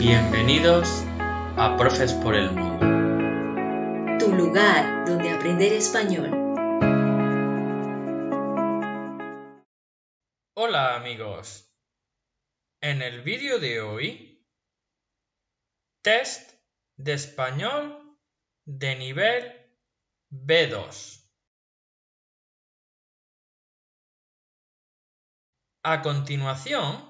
Bienvenidos a Profes por el Mundo. Tu lugar donde aprender español. Hola amigos. En el vídeo de hoy, test de español de nivel B2. A continuación,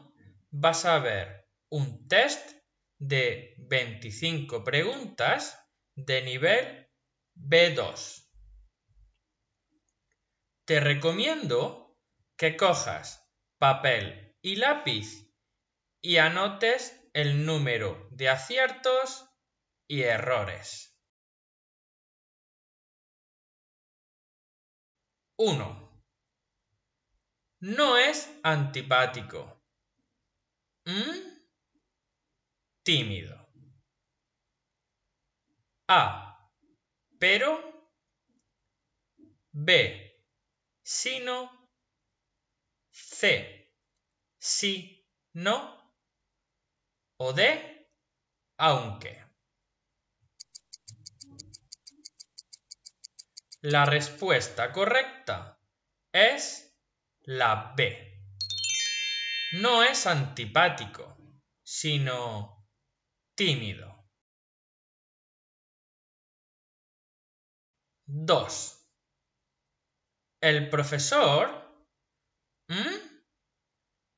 vas a ver un test de 25 preguntas de nivel B2. Te recomiendo que cojas papel y lápiz y anotes el número de aciertos y errores. 1. No es antipático. Mm, tímido. A. Pero. B. Sino. C. Si. No. O D. Aunque. La respuesta correcta es la B. No es antipático, sino tímido. 2. El profesor...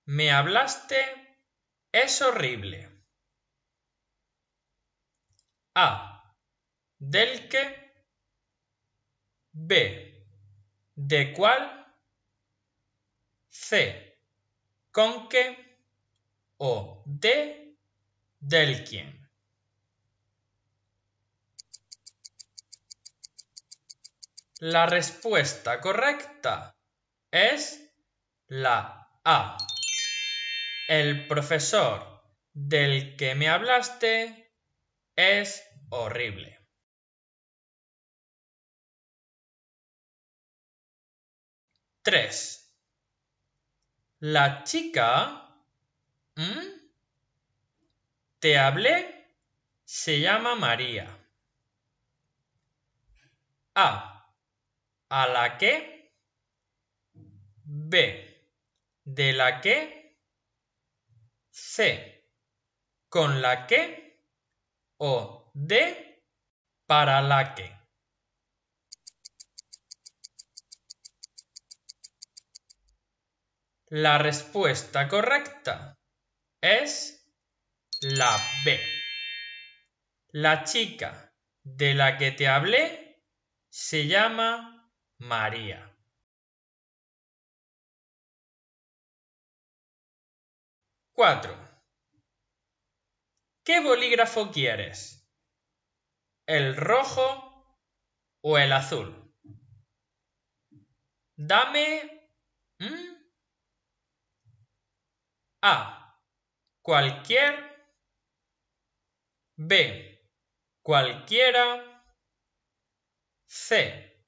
Me hablaste... Es horrible. A. Del que. B. De cuál. C. Con qué. O. De Delkin. La respuesta correcta es la A. El profesor del que me hablaste es horrible. Tres. La chica te hablé se llama María. A. A la que. B. De la que. C. Con la que. O D. Para la que. La respuesta correcta es la B. La chica de la que te hablé se llama María. Cuatro. ¿Qué bolígrafo quieres? ¿El rojo o el azul? Dame... ¿Mm? A. Cualquier B. Cualquiera. C.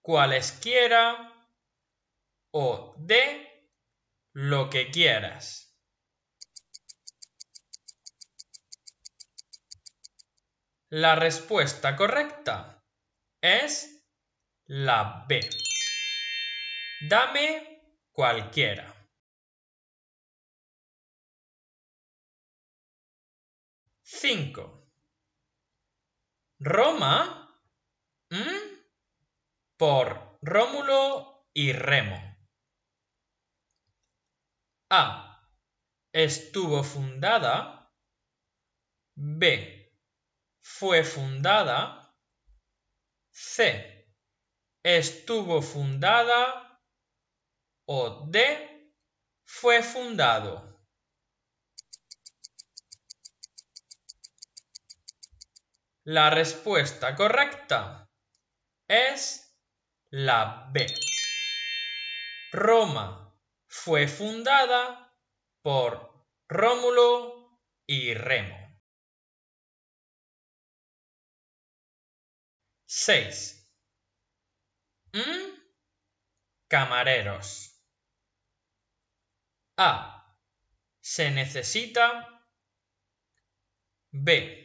Cualesquiera. O D. Lo que quieras. La respuesta correcta es la B. Dame cualquiera. 5. Roma por Rómulo y Remo. A. Estuvo fundada. B. Fue fundada. C. Estuvo fundada. O D. Fue fundado. La respuesta correcta es la B. Roma fue fundada por Rómulo y Remo. 6. Mm. Camareros. A. Se necesita. B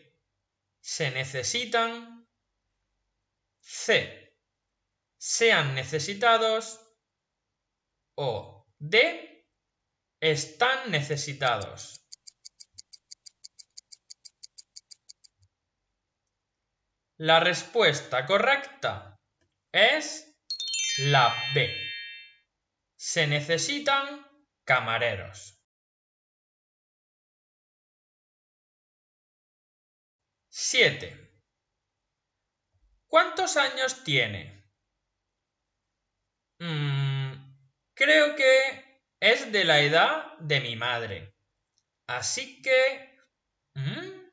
se necesitan, C, sean necesitados o D, están necesitados. La respuesta correcta es la B. Se necesitan camareros. 7. ¿Cuántos años tiene? Mm, creo que es de la edad de mi madre. Así que... Mm,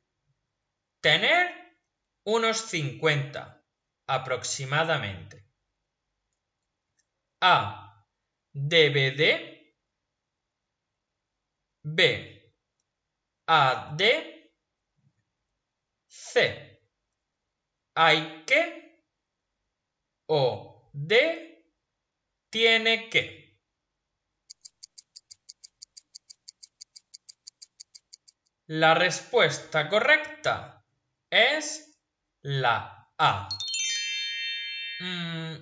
tener unos 50 aproximadamente. A. DVD. B. A. D. C. Hay que o D. Tiene que. La respuesta correcta es la A. Mm,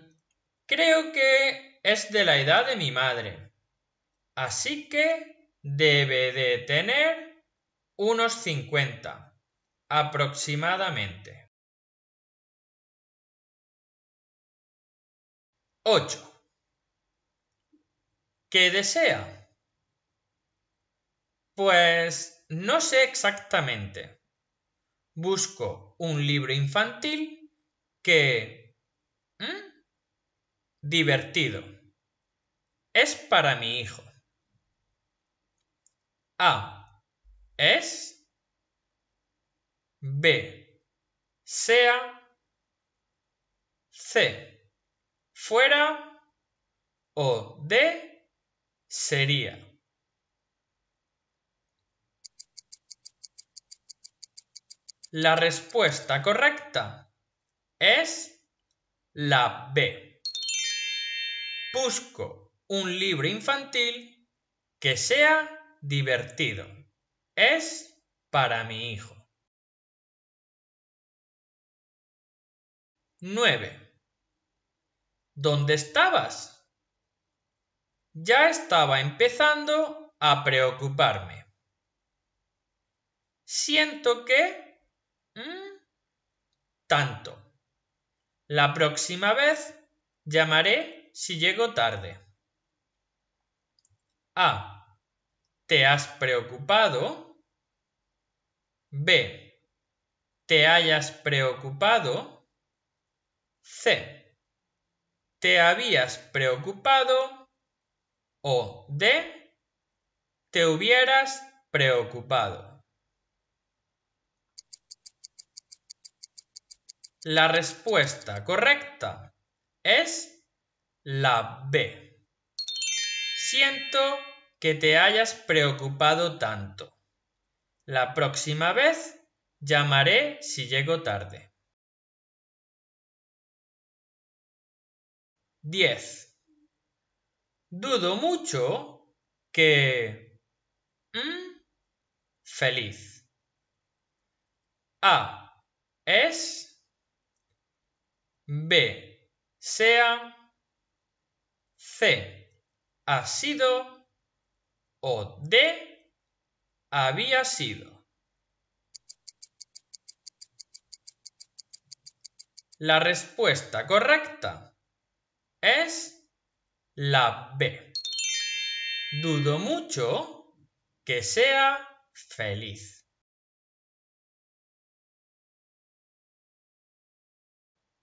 creo que es de la edad de mi madre. Así que debe de tener unos 50 aproximadamente. 8. ¿Qué desea? Pues no sé exactamente. Busco un libro infantil que... Divertido. Es para mi hijo. Ah. Es B. Sea. C. Fuera. O D. Sería. La respuesta correcta es la B. Busco un libro infantil que sea divertido. Es para mi hijo. 9. ¿Dónde estabas? Ya estaba empezando a preocuparme. Siento que... Mm, tanto. La próxima vez llamaré si llego tarde. A. ¿Te has preocupado? B. ¿Te hayas preocupado? C. Te habías preocupado o D. Te hubieras preocupado. La respuesta correcta es la B. Siento que te hayas preocupado tanto. La próxima vez llamaré si llego tarde. 10. Dudo mucho que... Mm, feliz. A. Es. B. Sea. C. Ha sido. O D. Había sido. La respuesta correcta es la B. Dudo mucho que sea feliz.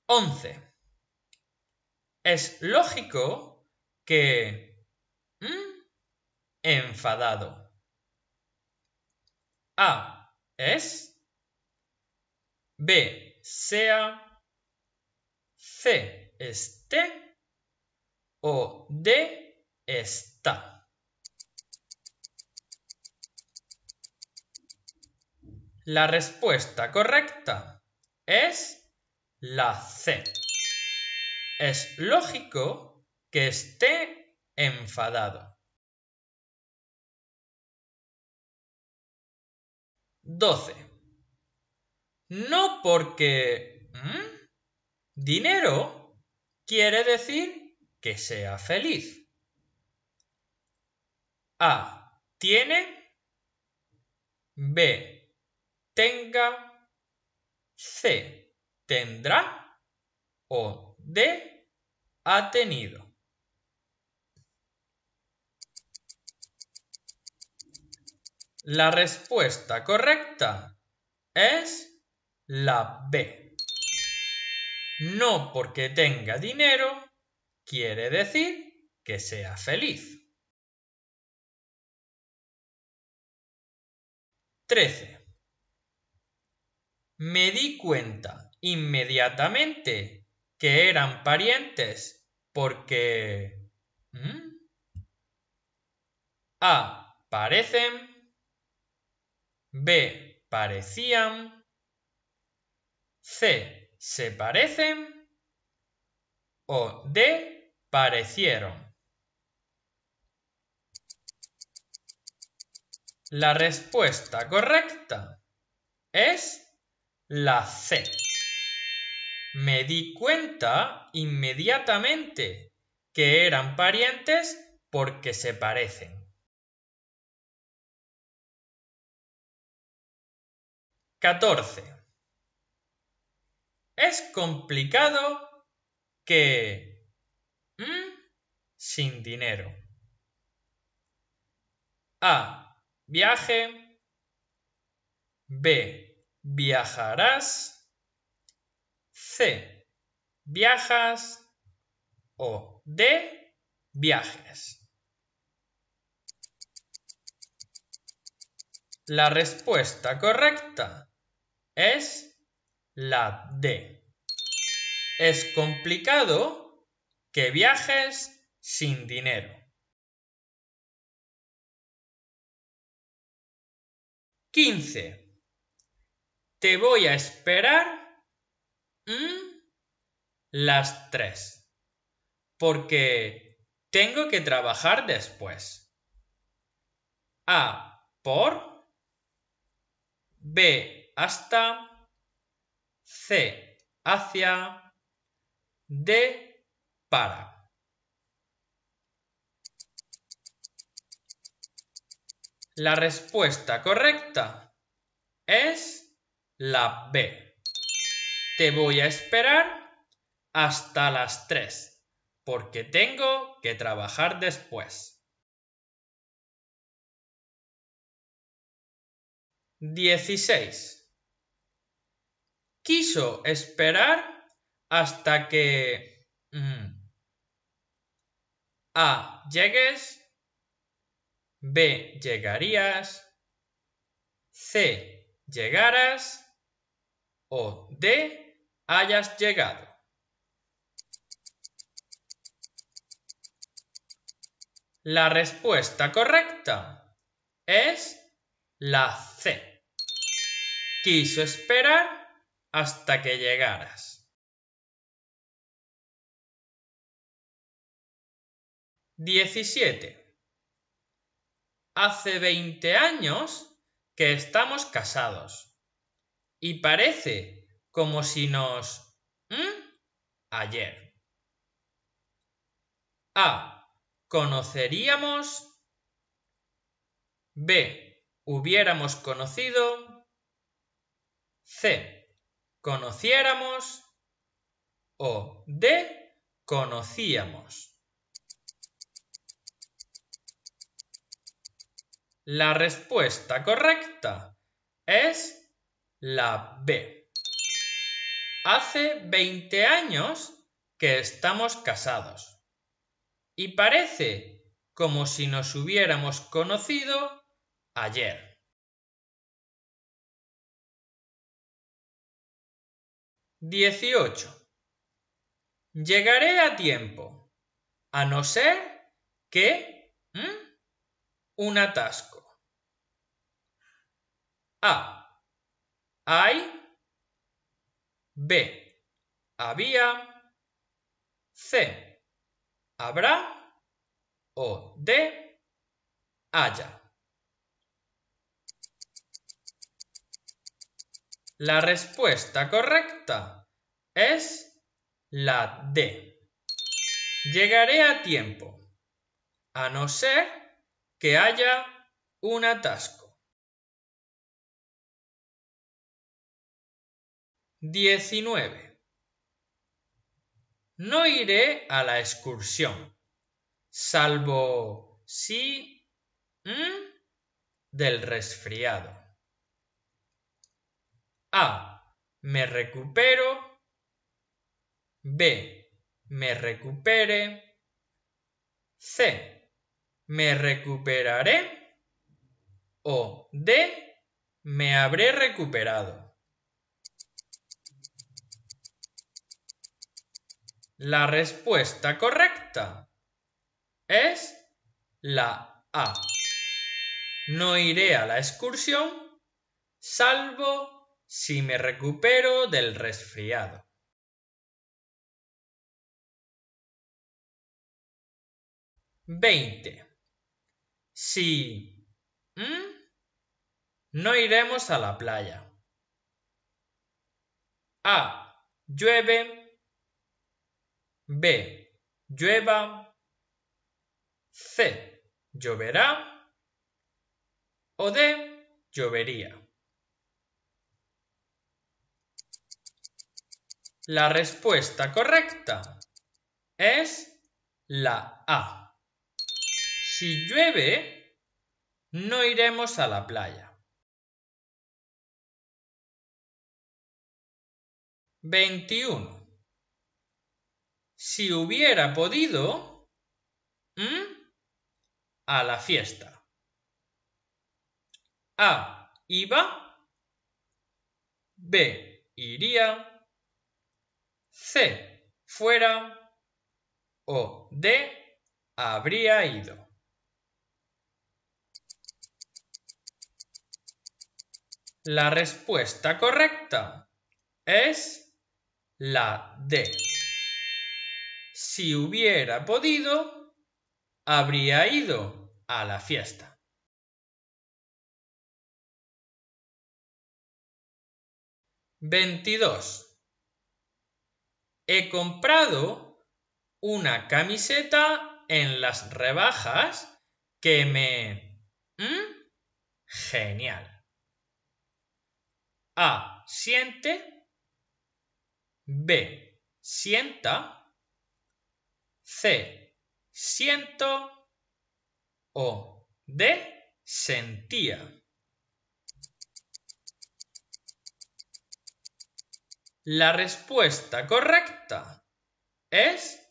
Once. Es lógico que... Mm, enfadado. A. Es. B. Sea. C. Esté o de está. La respuesta correcta es la C. Es lógico que esté enfadado. 12. No porque dinero quiere decir que sea feliz. A. Tiene. B. Tenga. C. Tendrá. O D. Ha tenido. La respuesta correcta es la B. No porque tenga dinero, quiere decir que sea feliz. 13. Me di cuenta inmediatamente que eran parientes porque... ¿Mm? A. Parecen. B. Parecían. C. Se parecen. O D parecieron. La respuesta correcta es la C. Me di cuenta inmediatamente que eran parientes porque se parecen. Catorce. Es complicado que Mm, sin dinero. A. Viaje. B. Viajarás. C. Viajas. O D. Viajes. La respuesta correcta es la D. Es complicado que viajes sin dinero. Quince. Te voy a esperar mm, las tres, porque tengo que trabajar después. A por, B hasta, C hacia, D la respuesta correcta es la B. Te voy a esperar hasta las 3, porque tengo que trabajar después. 16. Quiso esperar hasta que... Mm, a. Llegues. B. Llegarías. C. Llegarás. O D. Hayas llegado. La respuesta correcta es la C. Quiso esperar hasta que llegaras. 17. Hace 20 años que estamos casados. Y parece como si nos... ayer. A. Conoceríamos. B. Hubiéramos conocido. C. Conociéramos. O D. Conocíamos. La respuesta correcta es la B. Hace 20 años que estamos casados. Y parece como si nos hubiéramos conocido ayer. 18. Llegaré a tiempo, a no ser que un atasco. A. Hay. B. Había. C. Habrá. O D. Haya. La respuesta correcta es la D. Llegaré a tiempo, a no ser que haya un atasco. 19. No iré a la excursión, salvo si mm, del resfriado. A. Me recupero. B. Me recupere. C me recuperaré o D, me habré recuperado. La respuesta correcta es la A. No iré a la excursión salvo si me recupero del resfriado. Veinte. Sí. ¿Mm? No iremos a la playa. A. Llueve. B. Llueva. C. Lloverá. O D. Llovería. La respuesta correcta es la A. Si llueve, no iremos a la playa. 21. Si hubiera podido, a la fiesta. A. Iba. B. Iría. C. Fuera. O D. Habría ido. La respuesta correcta es la D. Si hubiera podido, habría ido a la fiesta. Veintidós. He comprado una camiseta en las rebajas que me... Mm, genial. A. Siente. B. Sienta. C. Siento. O. D. Sentía. La respuesta correcta es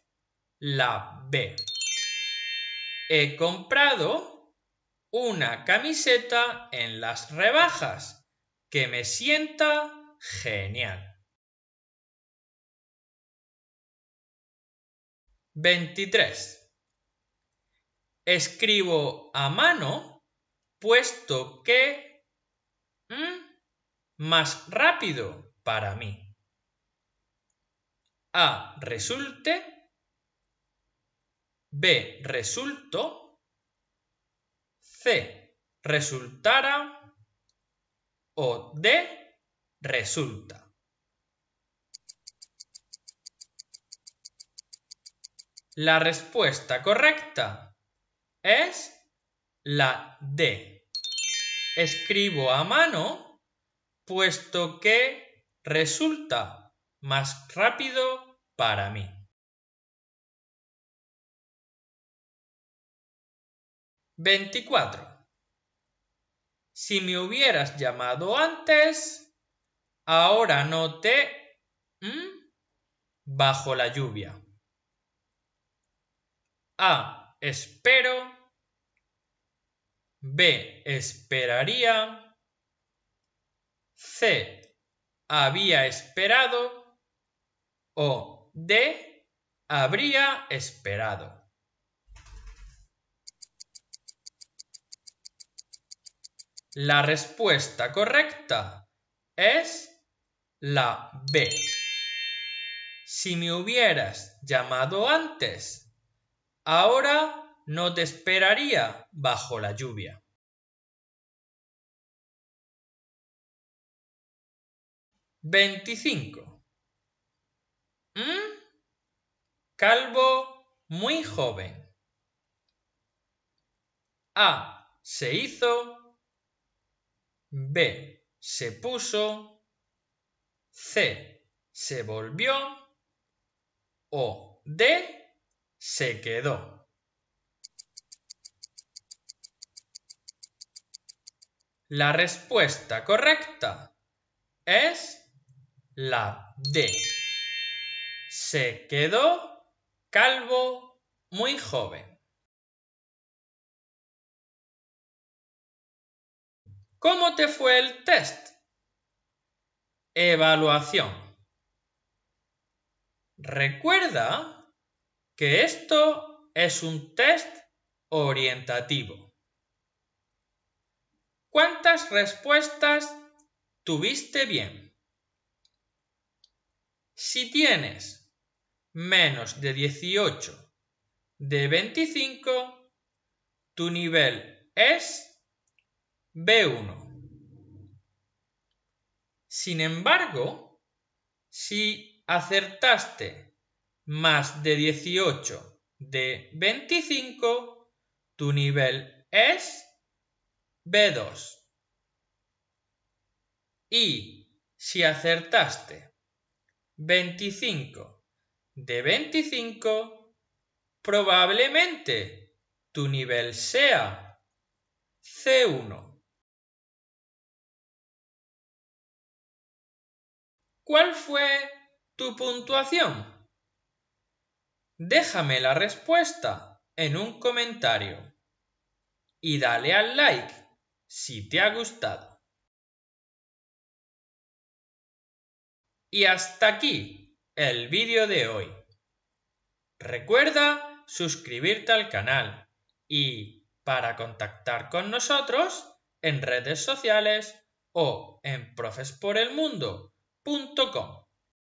la B. He comprado una camiseta en las rebajas que me sienta genial. 23. Escribo a mano puesto que mm, más rápido para mí. A. Resulte. B. Resulto. C. Resultara o D, resulta. La respuesta correcta es la D. Escribo a mano puesto que resulta más rápido para mí. Veinticuatro si me hubieras llamado antes, ahora no te... bajo la lluvia. A. Espero. B. Esperaría. C. Había esperado. O D. Habría esperado. La respuesta correcta es la B. Si me hubieras llamado antes, ahora no te esperaría bajo la lluvia. Veinticinco. ¿Mm? Calvo muy joven. A. Se hizo B. Se puso. C. Se volvió. O D. Se quedó. La respuesta correcta es la D. Se quedó calvo muy joven. ¿Cómo te fue el test? Evaluación. Recuerda que esto es un test orientativo. ¿Cuántas respuestas tuviste bien? Si tienes menos de 18 de 25, tu nivel es B1. Sin embargo, si acertaste más de 18 de 25, tu nivel es B2. Y si acertaste 25 de 25, probablemente tu nivel sea C1. ¿Cuál fue tu puntuación? Déjame la respuesta en un comentario y dale al like si te ha gustado. Y hasta aquí el vídeo de hoy. Recuerda suscribirte al canal y para contactar con nosotros en redes sociales o en Profes por el Mundo Punto com.